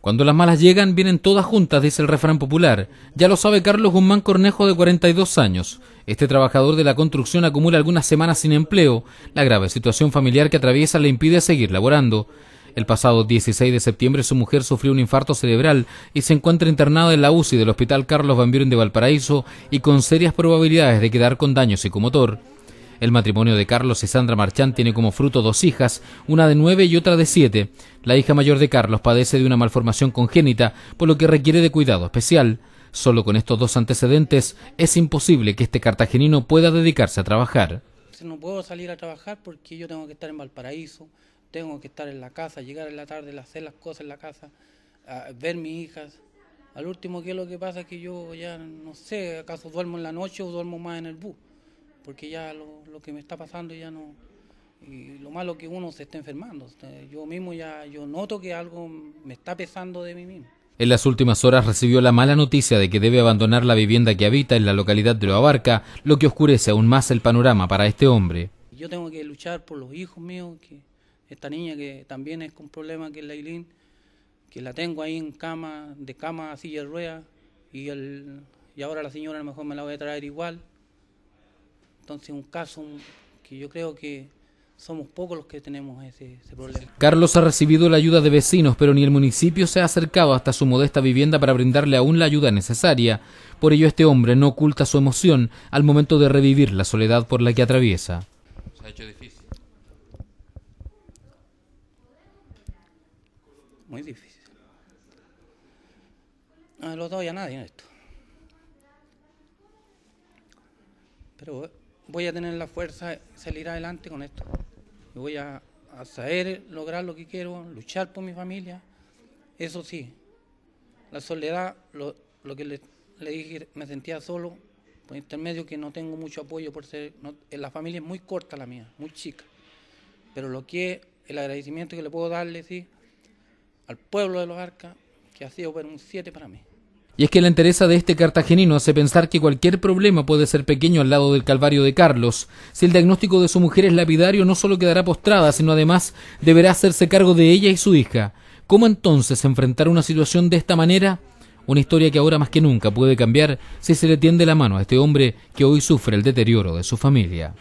Cuando las malas llegan, vienen todas juntas, dice el refrán popular. Ya lo sabe Carlos Guzmán Cornejo, de 42 años. Este trabajador de la construcción acumula algunas semanas sin empleo. La grave situación familiar que atraviesa le impide seguir laborando. El pasado 16 de septiembre su mujer sufrió un infarto cerebral y se encuentra internada en la UCI del Hospital Carlos Van de Valparaíso y con serias probabilidades de quedar con daño psicomotor. El matrimonio de Carlos y Sandra Marchán tiene como fruto dos hijas, una de nueve y otra de siete. La hija mayor de Carlos padece de una malformación congénita, por lo que requiere de cuidado especial. Solo con estos dos antecedentes es imposible que este cartagenino pueda dedicarse a trabajar. No puedo salir a trabajar porque yo tengo que estar en Valparaíso, tengo que estar en la casa, llegar en la tarde, hacer las cosas en la casa, a ver mis hijas. Al último, ¿qué es lo que pasa? Que yo ya no sé, acaso duermo en la noche o duermo más en el bus porque ya lo, que me está pasando ya no... Y lo malo que uno se está enfermando. Este, yo mismo ya yo noto que algo me está pesando de mí mismo. En las últimas horas recibió la mala noticia de que debe abandonar la vivienda que habita en la localidad de Loabarca, lo que oscurece aún más el panorama para este hombre. Yo tengo que luchar por los hijos míos, que esta niña que también es con problemas, que es la que la tengo ahí en cama, de cama a silla de y, el, y ahora la señora a lo mejor me la voy a traer igual. Entonces, un caso que yo creo que somos pocos los que tenemos ese, problema. Carlos ha recibido la ayuda de vecinos, pero ni el municipio se ha acercado hasta su modesta vivienda para brindarle aún la ayuda necesaria. Por ello, este hombre no oculta su emoción al momento de revivir la soledad por la que atraviesa. Se ha hecho difícil. Muy difícil. No lo doy a nadie en esto. Pero voy a tener la fuerza de salir adelante con esto. voy a, saber lograr lo que quiero, luchar por mi familia. Eso sí, la soledad, lo, que le, dije, me sentía solo, por intermedio que no tengo mucho apoyo por ser, la familia es muy corta la mía, muy chica. Pero lo que el agradecimiento que le puedo darle, sí, al pueblo de los Arcas, que ha sido un siete para mí. Y es que la entereza de este cartagenino hace pensar que cualquier problema puede ser pequeño al lado del calvario de Carlos. Si el diagnóstico de su mujer es lapidario, no solo quedará postrada, sino además deberá hacerse cargo de ella y su hija. ¿Cómo entonces enfrentar una situación de esta manera? Una historia que ahora más que nunca puede cambiar si se le tiende la mano a este hombre que hoy sufre el deterioro de su familia.